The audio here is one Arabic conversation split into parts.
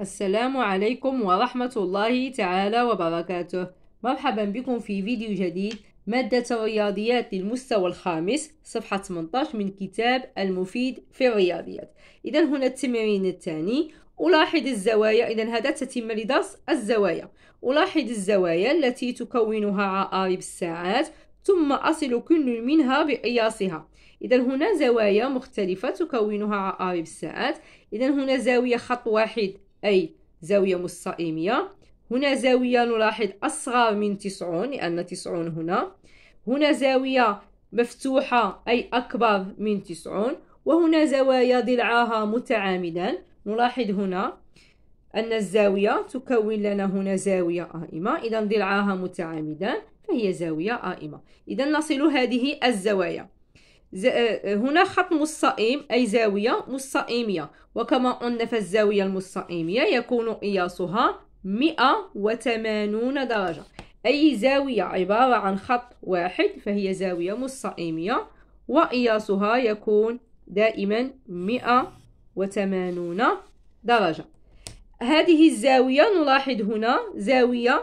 السلام عليكم ورحمة الله تعالى وبركاته مرحبا بكم في فيديو جديد مادة الرياضيات للمستوى الخامس صفحة 18 من كتاب المفيد في الرياضيات إذا هنا التمرين الثاني ألاحظ الزوايا إذا هذا تتم لدرس الزوايا ألاحظ الزوايا التي تكونها عقارب الساعات ثم أصل كل منها بقياسها إذا هنا زوايا مختلفة تكونها عقارب الساعات إذا هنا زاوية خط واحد أي زاوية مستقيمية هنا زاوية نلاحظ أصغر من تسعون لأن تسعون هنا هنا زاوية مفتوحة أي أكبر من تسعون وهنا زوايا ضلعها متعامدا نلاحظ هنا أن الزاوية تكون لنا هنا زاوية قائمة إذا ضلعها متعامدا فهي زاوية قائمة إذا نصل هذه الزوايا آه، آه، هنا خط مستقيم أي زاوية مستقيمية وكما قلنا فالزاوية المستقيمية يكون قياسها 180 درجة أي زاوية عبارة عن خط واحد فهي زاوية مستقيمية وقياسها يكون دائما 180 درجة هذه الزاوية نلاحظ هنا زاوية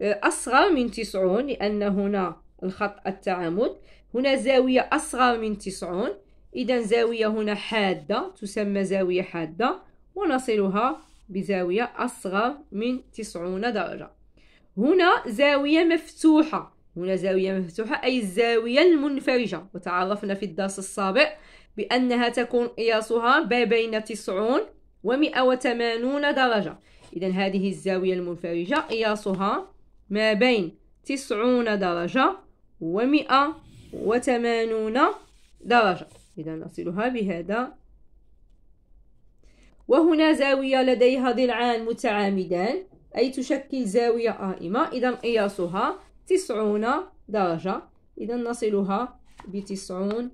آه، أصغر من 90 لأن هنا الخط التعامد هنا زاوية أصغر من تسعون إذا زاوية هنا حادة تسمى زاوية حادة ونصلها بزاوية أصغر من تسعون درجة هنا زاوية مفتوحة هنا زاوية مفتوحة أي الزاوية المنفرجة وتعرفنا في الدرس السابق بأنها تكون قياسها ما بين تسعون ومئة وثمانون درجة إذا هذه الزاوية المنفرجة قياسها ما بين تسعون درجة ومئة وثمانون درجة إذا نصلها بهذا وهنا زاوية لديها ضلعان متعامدان أي تشكل زاوية قائمة إذا قياسها تسعون درجة إذا نصلها بتسعون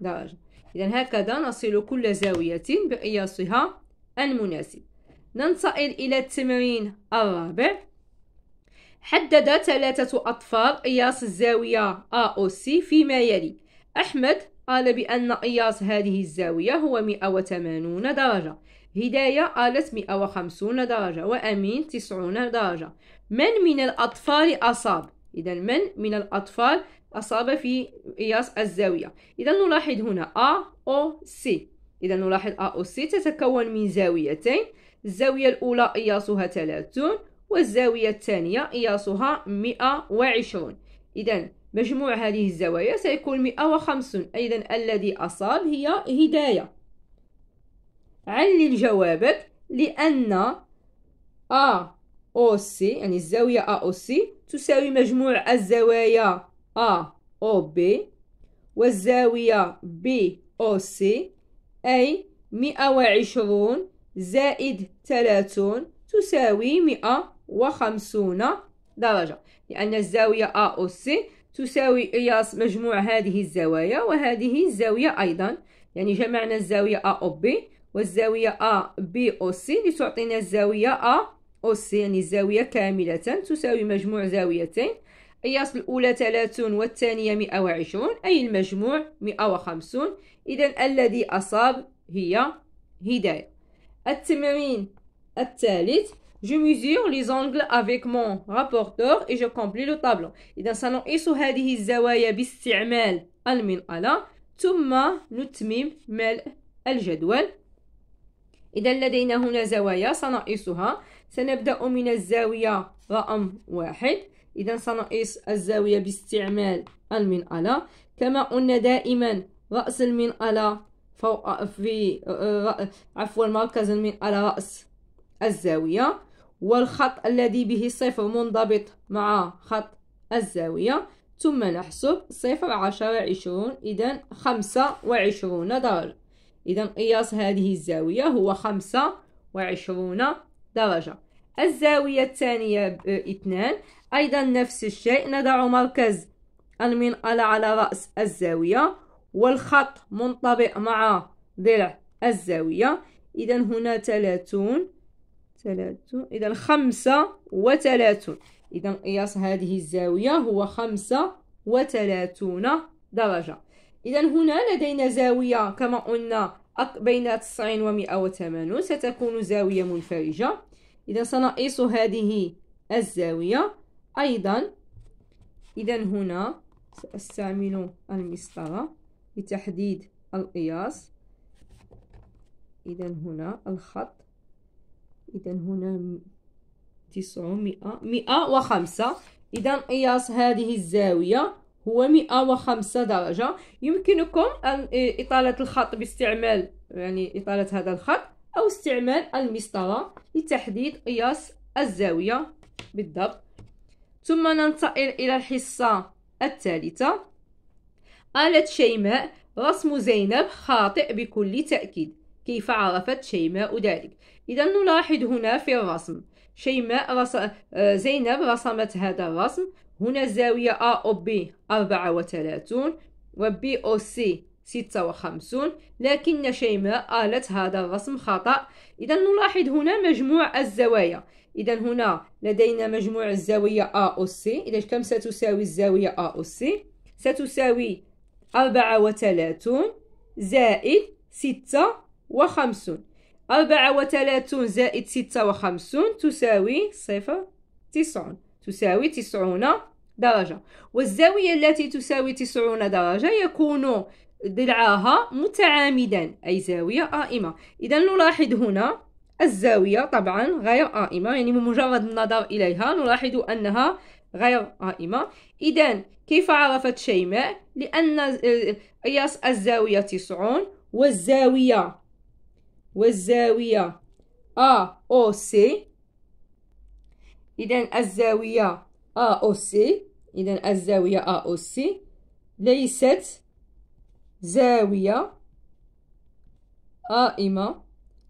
درجة إذا هكذا نصل كل زاوية بقياسها المناسب ننتقل إلى التمرين الرابع حدد ثلاثة أطفال قياس الزاوية A أو C فيما يلي أحمد قال بأن قياس هذه الزاوية هو 180 درجة هداية قالت 150 درجة وأمين 90 درجة من من الأطفال أصاب إذا من من الأطفال أصاب في قياس الزاوية إذا نلاحظ هنا A أو C إذا نلاحظ A أو C تتكون من زاويتين الزاوية الأولى قياسها 30 والزاوية الثانية قياسها 120 إذا مجموع هذه الزوايا سيكون 150 أيضا الذي أصاب هي هداية علل جوابك لأن A O C يعني الزاوية A O C تساوي مجموع الزوايا A O B والزاوية B O C أي 120 زائد 30 تساوي 100 وخمسون درجة لأن الزاوية أ أو سي تساوي قياس مجموع هذه الزوايا وهذه الزاوية أيضا يعني جمعنا الزاوية أ أو بي والزاوية أ بي أو سي لتعطينا الزاوية أ أو سي يعني الزاوية كاملة تساوي مجموع زاويتين قياس الأولى 30 والثانية 120 أي المجموع 150 إذا الذي أصاب هي هداية التمرين الثالث Je mesure les angles avec mon rapporteur et je complete le tableau. إذا سنقيس هذه الزوايا باستعمال المنقلة ثم نتمم ملء الجدول. إذا لدينا هنا زوايا سنقيسها. سنبدأ من الزاوية رقم واحد. إذا سنقيس الزاوية باستعمال المنقلة. كما قلنا دائما رأس المنقلة فوق في آه، آه، عفوا مركز المنقلة رأس الزاوية والخط الذي به صفر منضبط مع خط الزاوية ثم نحسب صفر عشرة عشرون إذا خمسة وعشرون درجة إذا قياس هذه الزاوية هو خمسة وعشرون درجة الزاوية الثانية اثنان أيضا نفس الشيء نضع مركز المنقلة على رأس الزاوية والخط منطبق مع ضلع الزاوية إذا هنا ثلاثون ثلاثون إذا خمسة وثلاثون إذا قياس هذه الزاوية هو خمسة وثلاثون درجة إذا هنا لدينا زاوية كما قلنا بين تسعين ومئة وثمانون ستكون زاوية منفرجة إذا سنقيس هذه الزاوية أيضا إذا هنا سأستعمل المسطرة لتحديد القياس إذا هنا الخط اذا هنا تسعمائة مئة وخمسة اذا قياس هذه الزاوية هو 105 درجة يمكنكم أن إيه، إطالة الخط باستعمال يعني إطالة هذا الخط أو استعمال المسطرة لتحديد قياس الزاوية بالضبط ثم ننتقل إلى الحصة الثالثة قالت شيماء رسم زينب خاطئ بكل تأكيد كيف عرفت شيماء ذلك إذا نلاحظ هنا في الرسم شيماء رس... آه، زينب رسمت هذا الرسم هنا الزاوية A أو B 34 و B أو C 56 لكن شيماء قالت هذا الرسم خطأ إذا نلاحظ هنا مجموع الزوايا إذا هنا لدينا مجموع الزاوية A أو C إذا كم ستساوي الزاوية A أو C ستساوي 34 زائد 6 وخمسون أربعة وثلاثون زائد ستة وخمسون تساوي صفر تسعون تساوي تسعون درجة والزاوية التي تساوي تسعون درجة يكون ضلعها متعامدا أي زاوية قائمة إذا نلاحظ هنا الزاوية طبعا غير قائمة يعني بمجرد النظر إليها نلاحظ أنها غير قائمة إذا كيف عرفت شيماء؟ لأن آه، قياس الزاوية تسعون والزاوية والزاوية A O C إذا الزاوية A O C إذا الزاوية A O C ليست زاوية قائمة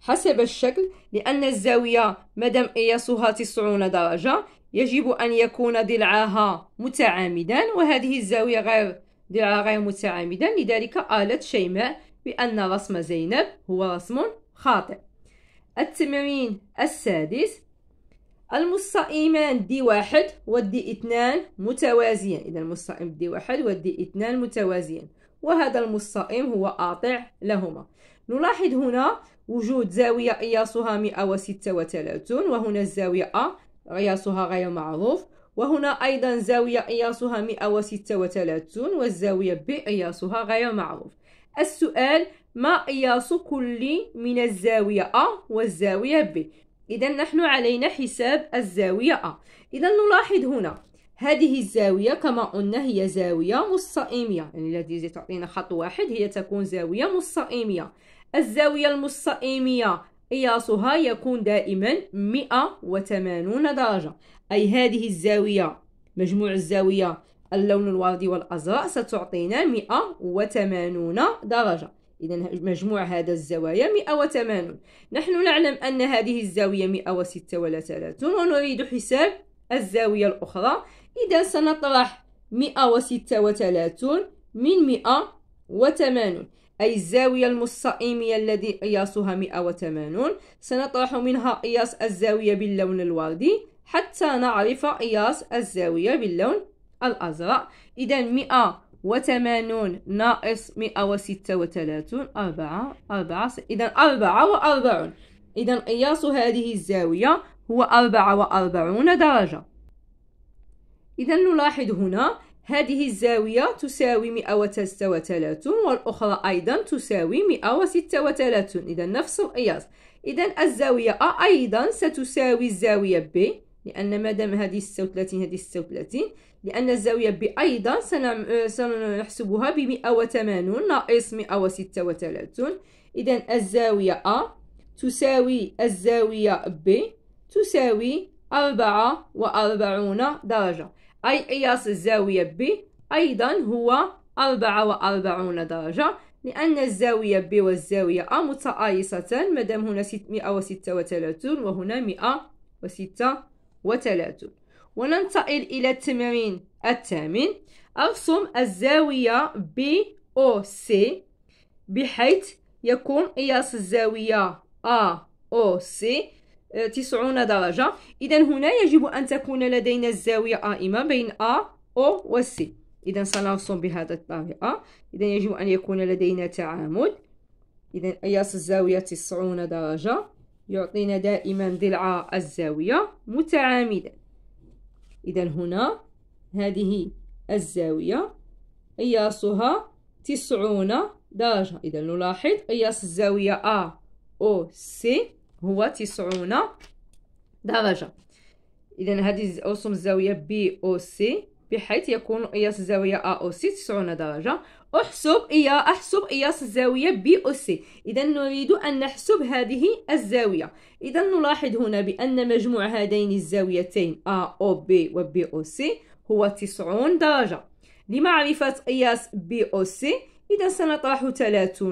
حسب الشكل لأن الزاوية مادام قياسها تسعون درجة يجب أن يكون ضلعها متعامدا وهذه الزاوية غير ضلعها غير متعامدا لذلك قالت شيماء بأن رسم زينب هو رسم خاطئ التمرين السادس المستقيمان دي واحد ودي اثنان متوازيان إذا المستقيم دي واحد ودي اثنان متوازيان وهذا المستقيم هو قاطع لهما نلاحظ هنا وجود زاوية قياسها 136 وهنا الزاوية أ قياسها غير معروف وهنا أيضا زاوية قياسها 136 والزاوية ب قياسها غير معروف السؤال مقياس كل من الزاوية أ والزاوية ب إذا نحن علينا حساب الزاوية أ إذا نلاحظ هنا هذه الزاوية كما قلنا هي زاوية مستقيمية يعني التي تعطينا خط واحد هي تكون زاوية مستقيمية الزاوية المستقيمية قياسها يكون دائما 180 درجة أي هذه الزاوية مجموع الزاوية اللون الوردي والأزرق ستعطينا 180 درجة إذا مجموع هذا الزوايا 180 نحن نعلم أن هذه الزاوية 136 ونريد حساب الزاوية الأخرى إذا سنطرح 136 من 180 أي الزاوية المستقيمية الذي قياسها 180 سنطرح منها قياس الزاوية باللون الوردي حتى نعرف قياس الزاوية باللون الأزرق إذا 100 وثمانون ناقص مئة وستة وثلاثون أربعة أربعة إذا أربعة وأربعون إذا قياس هذه الزاوية هو أربعة وأربعون درجة إذا نلاحظ هنا هذه الزاوية تساوي مئة وثلاثون والأخرى أيضا تساوي مئة وستة وثلاثون إذا نفس القياس إذا الزاوية أ أيضا ستساوي الزاوية ب لأن مادام هذه 36 هذه 36 لأن الزاوية ب أيضا آه، سنحسبها ب 180 ناقص 136 إذا الزاوية أ تساوي الزاوية ب تساوي 44 درجة أي قياس الزاوية ب أيضا هو 44 درجة لأن الزاوية ب والزاوية أ متقايصة مادام هنا 636 وهنا 136 وننتقل إلى التمرين الثامن أرسم الزاوية أو سي بحيث يكون قياس الزاوية أ أو سي تسعون درجة إذا هنا يجب أن تكون لدينا الزاوية قائمة بين أ أو و سي إذا سنرسم بهذا الطريقة إذا يجب أن يكون لدينا تعامد إذا قياس الزاوية تسعون درجة يعطينا دائما ضلع الزاوية متعامدا إذا هنا هذه الزاوية قياسها تسعون درجة إذا نلاحظ قياس الزاوية أ أو سي هو تسعون درجة إذا هذه أوسم الزاوية بي أو سي بحيث يكون قياس الزاوية A أو سي 90 درجة احسب إيا احسب قياس الزاوية بي أو سي إذا نريد أن نحسب هذه الزاوية إذا نلاحظ هنا بأن مجموع هذين الزاويتين A أو B و B أو سي هو 90 درجة لمعرفة قياس بي أو سي إذا سنطرح 30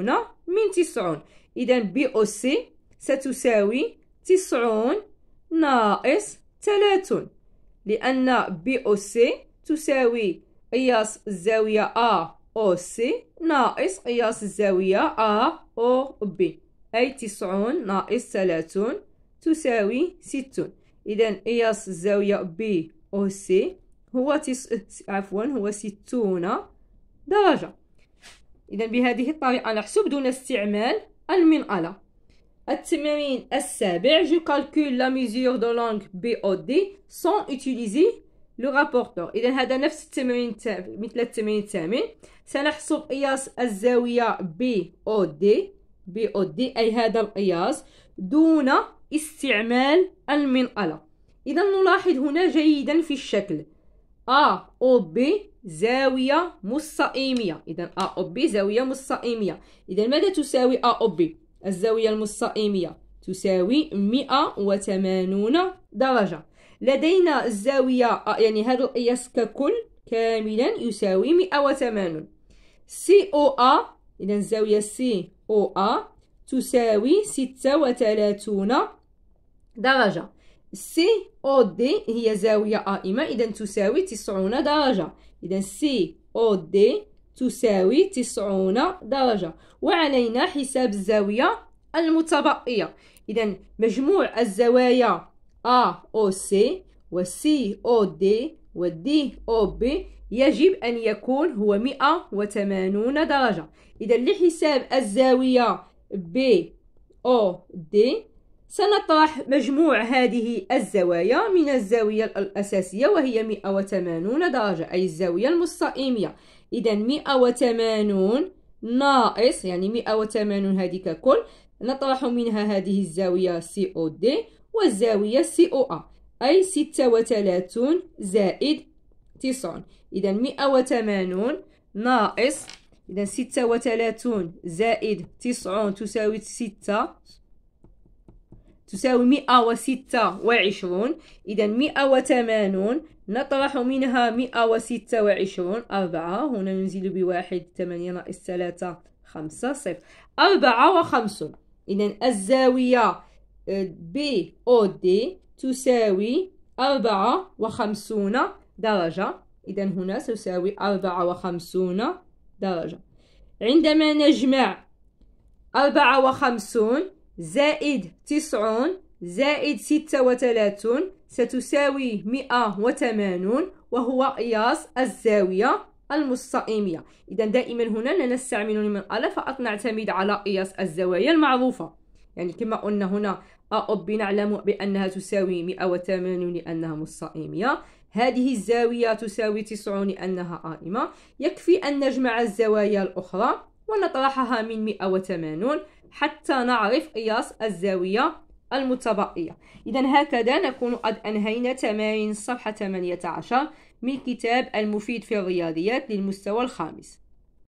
من 90 إذا بي أو سي ستساوي 90 ناقص 30 لأن بي أو سي تساوي قياس الزاوية A أو سي ناقص قياس الزاوية A أو B أي تسعون ناقص ثلاثون تساوي ستون إذا قياس الزاوية B أو سي هو تس... عفوا هو ستون درجة إذا بهذه الطريقة نحسب دون استعمال المنقلة التمرين السابع جو لا ميزور دو لونغ بي او دي سون utiliser لو رابورتور اذا هذا نفس التمرين التام مثل التمرين الثامن سنحسب قياس الزاويه بي او دي بي او دي اي هذا القياس دون استعمال المنقله اذا نلاحظ هنا جيدا في الشكل ا او بي زاويه مستقيميه اذا ا او بي زاويه مستقيميه اذا ماذا تساوي ا او بي الزاويه المستقيميه تساوي 180 درجه لدينا الزاوية آه، يعني هذا القياس ككل كاملا يساوي 180 سي او ا إذا الزاوية سي او ا تساوي 36 درجة سي او دي هي زاوية قائمة إذا تساوي 90 درجة إذا سي او دي تساوي 90 درجة وعلينا حساب الزاوية المتبقية إذا مجموع الزوايا AOC والCOD والDOB يجب أن يكون هو 180 درجة إذا لحساب الزاوية BOD سنطرح مجموع هذه الزوايا من الزاوية الأساسية وهي 180 درجة أي الزاوية المستقيمية إذا 180 ناقص يعني 180 هذه ككل نطرح منها هذه الزاوية COD والزاوية سي أو أ أي ستة وثلاثون زائد تسعون إذا مئة وثمانون ناقص إذا ستة وثلاثون زائد تسعون تساوي ستة تساوي مئة وستة وعشرون إذا مئة وثمانون نطرح منها مئة وستة وعشرون أربعة هنا ننزل بواحد ثمانية ناقص ثلاثة خمسة صفر أربعة وخمسون إذا الزاوية بي أو دي تساوي أربعة وخمسون درجة إذا هنا تساوي أربعة وخمسون درجة عندما نجمع أربعة وخمسون زائد تسعون زائد ستة وثلاثون ستساوي مئة وثمانون وهو قياس الزاوية المستقيمية إذا دائما هنا لا نستعمل من ألف فأنعتمد على قياس الزوايا المعروفة يعني كما قلنا هنا أوب نعلم بأنها تساوي 180 لأنها مستقيمية هذه الزاوية تساوي 90 لأنها قائمة يكفي أن نجمع الزوايا الأخرى ونطرحها من 180 حتى نعرف قياس الزاوية المتبقية إذا هكذا نكون قد أنهينا تمارين صفحة 18 من كتاب المفيد في الرياضيات للمستوى الخامس